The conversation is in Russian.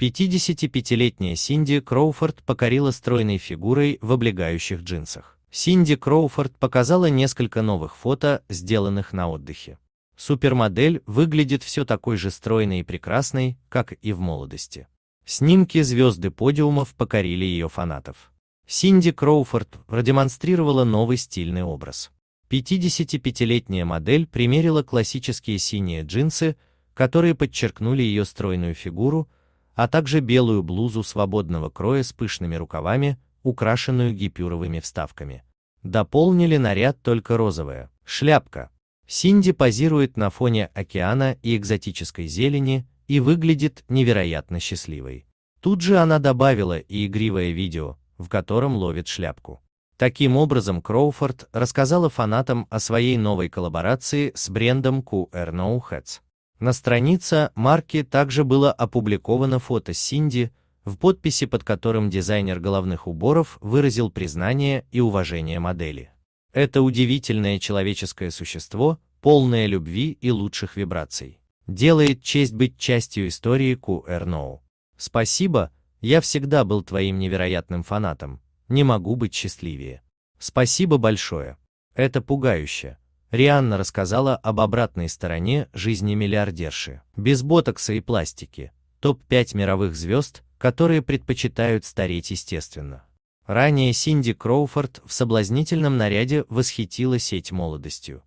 55-летняя Синди Кроуфорд покорила стройной фигурой в облегающих джинсах. Синди Кроуфорд показала несколько новых фото, сделанных на отдыхе. Супермодель выглядит все такой же стройной и прекрасной, как и в молодости. Снимки звезды подиумов покорили ее фанатов. Синди Кроуфорд продемонстрировала новый стильный образ. 55-летняя модель примерила классические синие джинсы, которые подчеркнули ее стройную фигуру, а также белую блузу свободного кроя с пышными рукавами, украшенную гипюровыми вставками. Дополнили наряд только розовая шляпка. Синди позирует на фоне океана и экзотической зелени и выглядит невероятно счастливой. Тут же она добавила и игривое видео, в котором ловит шляпку. Таким образом, Кроуфорд рассказала фанатам о своей новой коллаборации с брендом QR No Heads. На странице марки также было опубликовано фото Синди, в подписи под которым дизайнер головных уборов выразил признание и уважение модели. Это удивительное человеческое существо, полное любви и лучших вибраций. Делает честь быть частью истории QR Спасибо, я всегда был твоим невероятным фанатом, не могу быть счастливее. Спасибо большое. Это пугающе. Рианна рассказала об обратной стороне жизни миллиардерши. Без ботокса и пластики. Топ-5 мировых звезд, которые предпочитают стареть естественно. Ранее Синди Кроуфорд в соблазнительном наряде восхитила сеть молодостью.